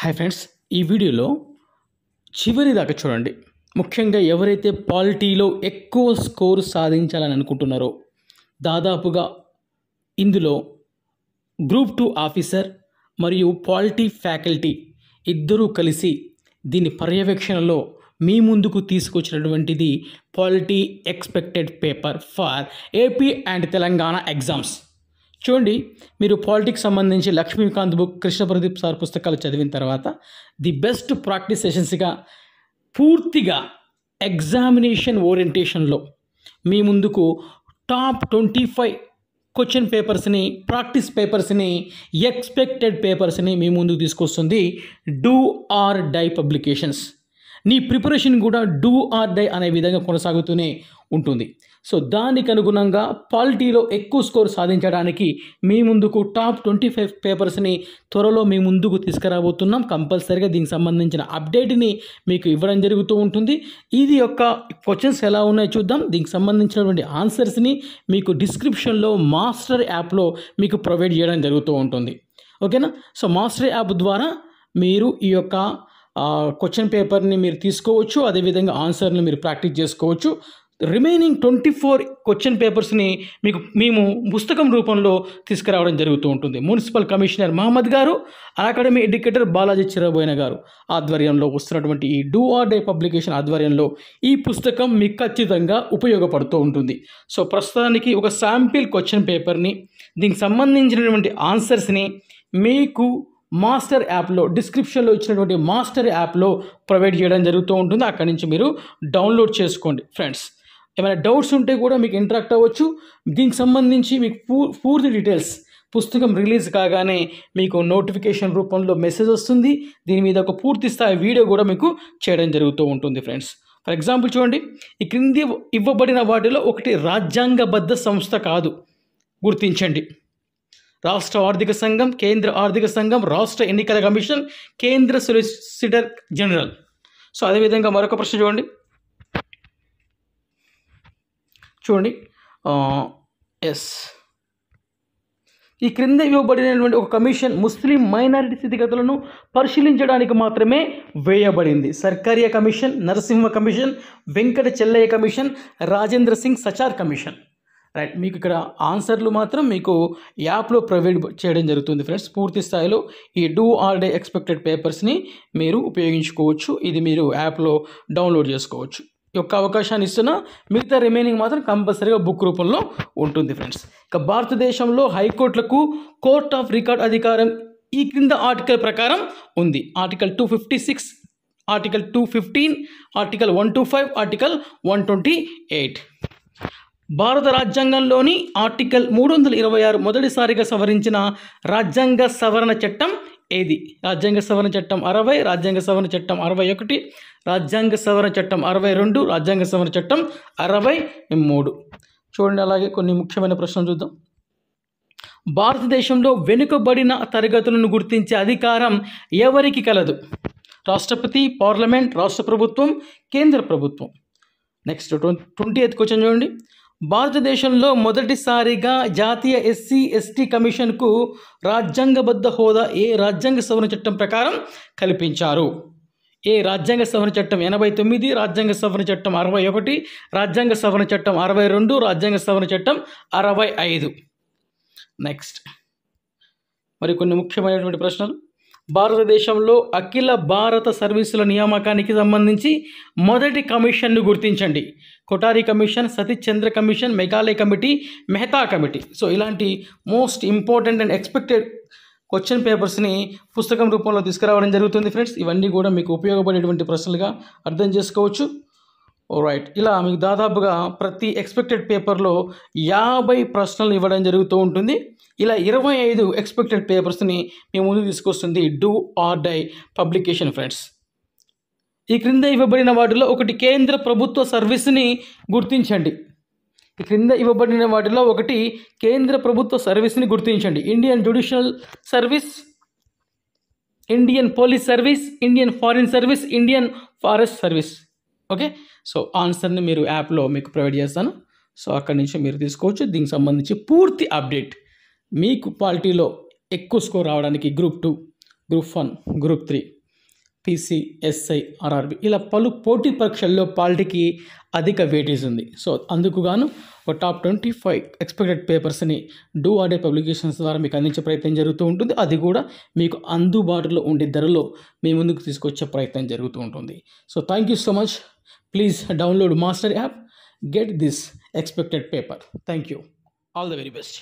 hi friends ఈ వీడియోలో చివరి దాకా చూడండి ముఖ్యంగా ఎవరైతే పాలిటీలో ఎక్కువ స్కోర్ సాధించాలని అనుకుంటున్నారో దాదాపుగా ఇందులో గ్రూప్ టూ ఆఫీసర్ మరియు పాలిటీ ఫ్యాకల్టీ ఇద్దరూ కలిసి దీని పర్యవేక్షణలో మీ ముందుకు తీసుకొచ్చినటువంటిది polity expected paper for AP and Telangana exams చూడండి మీరు పాలిటిక్స్ సంబంధించి లక్ష్మీకాంత్ బుక్ కృష్ణప్రదీప్ సార్ పుస్తకాలు చదివిన తర్వాత ది బెస్ట్ ప్రాక్టీస్ సెషన్స్గా పూర్తిగా ఎగ్జామినేషన్ ఓరియంటేషన్లో మీ ముందుకు టాప్ ట్వంటీ ఫైవ్ క్వశ్చన్ పేపర్స్ని ప్రాక్టీస్ పేపర్స్ని ఎక్స్పెక్టెడ్ పేపర్స్ని మీ ముందుకు తీసుకొస్తుంది డూ ఆర్ డై పబ్లికేషన్స్ నీ ప్రిపరేషన్ కూడా డూ ఆర్ డై అనే విధంగా కొనసాగుతూనే ఉంటుంది సో దానికి అనుగుణంగా పాలిటీలో ఎక్కువ స్కోర్ సాధించడానికి మీ ముందుకు టాప్ ట్వంటీ ఫైవ్ పేపర్స్ని త్వరలో మీ ముందుకు తీసుకురాబోతున్నాం కంపల్సరీగా దీనికి సంబంధించిన అప్డేట్ని మీకు ఇవ్వడం జరుగుతూ ఉంటుంది ఇది యొక్క క్వశ్చన్స్ ఎలా ఉన్నాయో చూద్దాం దీనికి సంబంధించినటువంటి ఆన్సర్స్ని మీకు డిస్క్రిప్షన్లో మాస్టర్ యాప్లో మీకు ప్రొవైడ్ చేయడం జరుగుతూ ఉంటుంది ఓకేనా సో మాస్టర్ యాప్ ద్వారా మీరు ఈ యొక్క క్వశ్చన్ పేపర్ని మీరు తీసుకోవచ్చు అదేవిధంగా ఆన్సర్ని మీరు ప్రాక్టీస్ చేసుకోవచ్చు రిమైనింగ్ ట్వంటీ ఫోర్ క్వశ్చన్ పేపర్స్ని మీకు మేము పుస్తకం రూపంలో తీసుకురావడం జరుగుతూ ఉంటుంది మున్సిపల్ కమిషనర్ మహమ్మద్ గారు అకాడమీ ఎడ్యుకేటర్ బాలాజీ చిరబోయిన గారు ఆధ్వర్యంలో వస్తున్నటువంటి ఈ డూ ఆర్ డే పబ్లికేషన్ ఆధ్వర్యంలో ఈ పుస్తకం మీకు ఖచ్చితంగా ఉపయోగపడుతూ ఉంటుంది సో ప్రస్తుతానికి ఒక శాంపిల్ క్వశ్చన్ పేపర్ని దీనికి సంబంధించినటువంటి ఆన్సర్స్ని మీకు మాస్టర్ యాప్లో డిస్క్రిప్షన్లో ఇచ్చినటువంటి మాస్టర్ యాప్లో ప్రొవైడ్ చేయడం జరుగుతూ ఉంటుంది అక్కడి నుంచి మీరు డౌన్లోడ్ చేసుకోండి ఫ్రెండ్స్ ఏమైనా డౌట్స్ ఉంటే కూడా మీకు ఇంటరాక్ట్ అవ్వచ్చు దీనికి సంబంధించి మీకు పూ పూర్తి డీటెయిల్స్ పుస్తకం రిలీజ్ కాగానే మీకు నోటిఫికేషన్ రూపంలో మెసేజ్ వస్తుంది దీని మీద ఒక పూర్తి స్థాయి వీడియో కూడా మీకు చేయడం జరుగుతూ ఉంటుంది ఫ్రెండ్స్ ఫర్ ఎగ్జాంపుల్ చూడండి ఈ క్రింది ఇవ్వబడిన వాటిలో ఒకటి రాజ్యాంగబద్ధ సంస్థ కాదు గుర్తించండి రాష్ట్ర ఆర్థిక సంఘం కేంద్ర ఆర్థిక సంఘం రాష్ట్ర ఎన్నికల కమిషన్ కేంద్ర సొలిసిటర్ జనరల్ సో అదేవిధంగా మరొక ప్రశ్న చూడండి చూడండి ఎస్ ఈ క్రింద ఇవ్వబడినటువంటి ఒక కమిషన్ ముస్లిం మైనారిటీ స్థితిగతులను పరిశీలించడానికి మాత్రమే వేయబడింది Sarkaria commission Narasimha commission Venkata Chellaiah commission Rajendra Singh Sachar commission right మీకు ఇక్కడ ఆన్సర్లు మాత్రం మీకు యాప్లో ప్రొవైడ్ చేయడం జరుగుతుంది ఫ్రెండ్స్ పూర్తి స్థాయిలో ఈ డూ ఆల్ డే ఎక్స్పెక్టెడ్ పేపర్స్ని మీరు ఉపయోగించుకోవచ్చు ఇది మీరు యాప్లో డౌన్లోడ్ చేసుకోవచ్చు యొక్క అవకాశాన్ని ఇస్తున్న మిగతా రిమైనింగ్ మాత్రం కంపల్సరీగా బుక్ రూపంలో ఉంటుంది ఫ్రెండ్స్ ఇక భారతదేశంలో హైకోర్టులకు కోర్ట్ ఆఫ్ రికార్డ్ అధికారం ఈ క్రింద ఆర్టికల్ ప్రకారం ఉంది article two fifty six article two fifteen article one two five article one twenty eight భారత రాజ్యాంగంలోని ఆర్టికల్ మూడు వందల ఇరవై ఆరు మొదటిసారిగా సవరించిన రాజ్యాంగ సవరణ చట్టం ఏది రాజ్యాంగ సవరణ చట్టం అరవై రాజ్యాంగ సవరణ చట్టం అరవై ఒకటి రాజ్యాంగ సవరణ చట్టం అరవై రెండు రాజ్యాంగ సవరణ చట్టం అరవై మూడు చూడండి అలాగే కొన్ని ముఖ్యమైన ప్రశ్నలు చూద్దాం భారతదేశంలో వెనుకబడిన తరగతులను గుర్తించే అధికారం ఎవరికి కలదు రాష్ట్రపతి పార్లమెంట్ రాష్ట్ర ప్రభుత్వం కేంద్ర ప్రభుత్వం నెక్స్ట్ ట్వంటీ ఎయిత్ క్వశ్చన్ చూడండి భారతదేశంలో మొదటిసారిగా జాతీయ ఎస్సీ ఎస్టీ కమిషన్కు రాజ్యాంగబద్ధ హోదా ఏ రాజ్యాంగ సవరణ చట్టం ప్రకారం కల్పించారు ఏ రాజ్యాంగ సవరణ చట్టం ఎనభై తొమ్మిది రాజ్యాంగ సవరణ చట్టం అరవై ఒకటి రాజ్యాంగ సవరణ చట్టం అరవై రెండు రాజ్యాంగ సవరణ చట్టం అరవై ఐదు నెక్స్ట్ మరి కొన్ని ముఖ్యమైనటువంటి ప్రశ్నలు భారతదేశంలో అఖిల భారత సర్వీసుల నియామకానికి సంబంధించి మొదటి కమిషన్ను గుర్తించండి Kothari commission Satish Chandra commission Meghalaya committee Mehta committee so ఇలాంటి most important and expected question పేపర్స్ని పుస్తకం రూపంలో తీసుకురావడం జరుగుతుంది ఫ్రెండ్స్ ఇవన్నీ కూడా మీకు ఉపయోగపడేటువంటి ప్రశ్నలుగా అర్థం చేసుకోవచ్చు రైట్ ఇలా మీకు దాదాపుగా ప్రతి ఎక్స్పెక్టెడ్ పేపర్లో యాభై ప్రశ్నలు ఇవ్వడం జరుగుతూ ఉంటుంది ఇలా ఇరవై ఐదు ఎక్స్పెక్టెడ్ పేపర్స్ని మీ ముందు తీసుకొస్తుంది do or die publication friends ఈ క్రింద ఇవ్వబడిన వాటిలో ఒకటి కేంద్ర ప్రభుత్వ సర్వీస్ని గుర్తించండి ఈ క్రింద ఇవ్వబడిన వాటిలో ఒకటి కేంద్ర ప్రభుత్వ సర్వీస్ని గుర్తించండి Indian judicial service Indian police service Indian foreign service Indian forest service okay so ఆన్సర్ని మీరు యాప్లో మీకు ప్రొవైడ్ చేస్తాను సో అక్కడి నుంచి మీరు తీసుకోవచ్చు దీనికి సంబంధించి పూర్తి అప్డేట్ మీకు క్వాలిటీలో ఎక్కువ స్కోర్ రావడానికి group two group one group three PC SI RRB ఇలా పలు పోటీ పరీక్షల్లో పాలిటీకి అధిక వేటేజ్ ఉంది సో అందుకుగాను ఒక టాప్ ట్వంటీ ఫైవ్ ఎక్స్పెక్టెడ్ పేపర్స్ని డూ ఆడే పబ్లికేషన్స్ ద్వారా మీకు అందించే ప్రయత్నం జరుగుతూ ఉంటుంది అది కూడా మీకు అందుబాటులో ఉండే ధరలో మీ ముందుకు తీసుకొచ్చే ప్రయత్నం జరుగుతూ ఉంటుంది so thank you so much please download master app get this expected paper thank you all the very best